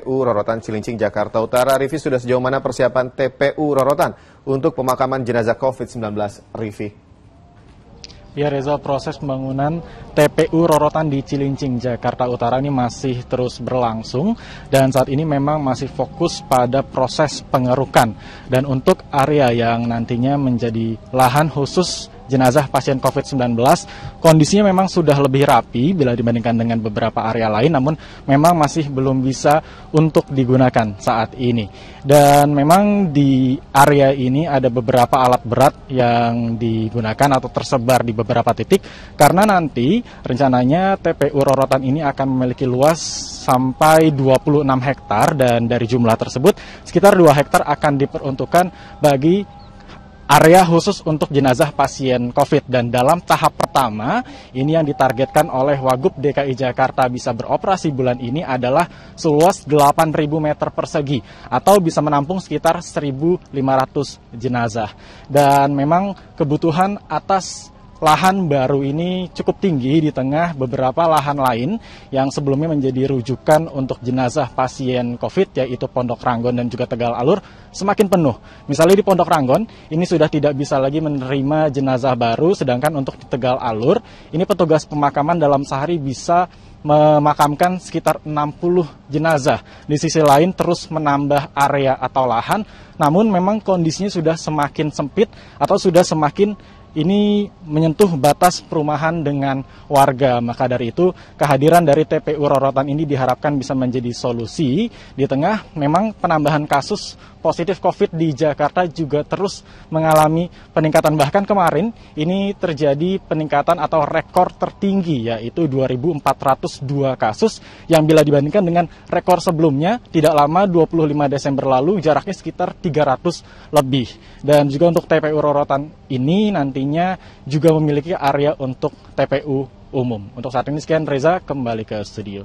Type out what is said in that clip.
TPU Rorotan Cilincing Jakarta Utara. Rifi sudah sejauh mana persiapan TPU Rorotan untuk pemakaman jenazah COVID-19 Rifi? Ya Reza, proses pembangunan TPU Rorotan di Cilincing, Jakarta Utara ini masih terus berlangsung dan saat ini memang masih fokus pada proses pengerukan. Dan untuk area yang nantinya menjadi lahan khusus jenazah pasien COVID-19. Kondisinya memang sudah lebih rapi bila dibandingkan dengan beberapa area lain, namun memang masih belum bisa untuk digunakan saat ini. Dan memang di area ini ada beberapa alat berat yang digunakan atau tersebar di beberapa titik, karena nanti rencananya TPU Rorotan ini akan memiliki luas sampai 26 hektar dan dari jumlah tersebut sekitar 2 hektar akan diperuntukkan bagi area khusus untuk jenazah pasien COVID dan dalam tahap pertama ini yang ditargetkan oleh Wagub DKI Jakarta bisa beroperasi bulan ini adalah seluas 8.000 meter persegi atau bisa menampung sekitar 1.500 jenazah dan memang kebutuhan atas lahan baru ini cukup tinggi di tengah beberapa lahan lain yang sebelumnya menjadi rujukan untuk jenazah pasien COVID yaitu Pondok Ranggon dan juga Tegal Alur semakin penuh. Misalnya di Pondok Ranggon ini sudah tidak bisa lagi menerima jenazah baru sedangkan untuk di Tegal Alur ini petugas pemakaman dalam sehari bisa memakamkan sekitar 60 jenazah. Di sisi lain terus menambah area atau lahan, namun memang kondisinya sudah semakin sempit atau sudah semakin ini menyentuh batas perumahan dengan warga. Maka dari itu, kehadiran dari TPU Rorotan ini diharapkan bisa menjadi solusi di tengah memang penambahan kasus positif COVID di Jakarta juga terus mengalami peningkatan. Bahkan kemarin ini terjadi peningkatan atau rekor tertinggi yaitu 2.402 kasus yang bila dibandingkan dengan rekor sebelumnya tidak lama 25 Desember lalu jaraknya sekitar 300 lebih. Dan juga untuk TPU Rorotan ini nanti nantinya juga memiliki area untuk TPU umum. Untuk saat ini sekian Reza kembali ke studio.